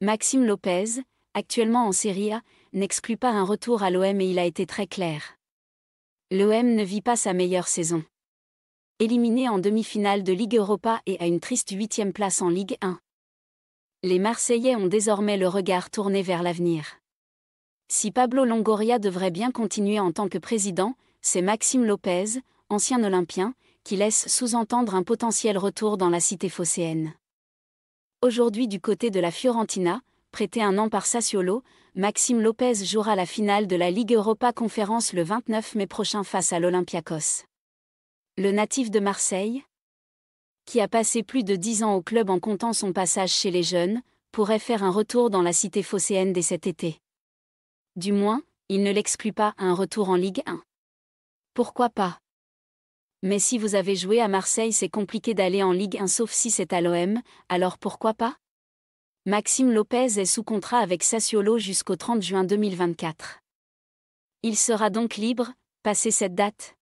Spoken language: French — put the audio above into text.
Maxime Lopez, actuellement en Serie A, n'exclut pas un retour à l'OM et il a été très clair. L'OM ne vit pas sa meilleure saison. Éliminé en demi-finale de Ligue Europa et à une triste huitième place en Ligue 1. Les Marseillais ont désormais le regard tourné vers l'avenir. Si Pablo Longoria devrait bien continuer en tant que président, c'est Maxime Lopez, ancien Olympien, qui laisse sous-entendre un potentiel retour dans la cité phocéenne. Aujourd'hui du côté de la Fiorentina, prêté un an par Sassiolo, Maxime Lopez jouera la finale de la Ligue Europa Conférence le 29 mai prochain face à l'Olympiakos. Le natif de Marseille, qui a passé plus de 10 ans au club en comptant son passage chez les jeunes, pourrait faire un retour dans la cité phocéenne dès cet été. Du moins, il ne l'exclut pas à un retour en Ligue 1. Pourquoi pas mais si vous avez joué à Marseille, c'est compliqué d'aller en Ligue 1 sauf si c'est à l'OM, alors pourquoi pas Maxime Lopez est sous contrat avec Sassuolo jusqu'au 30 juin 2024. Il sera donc libre, passé cette date.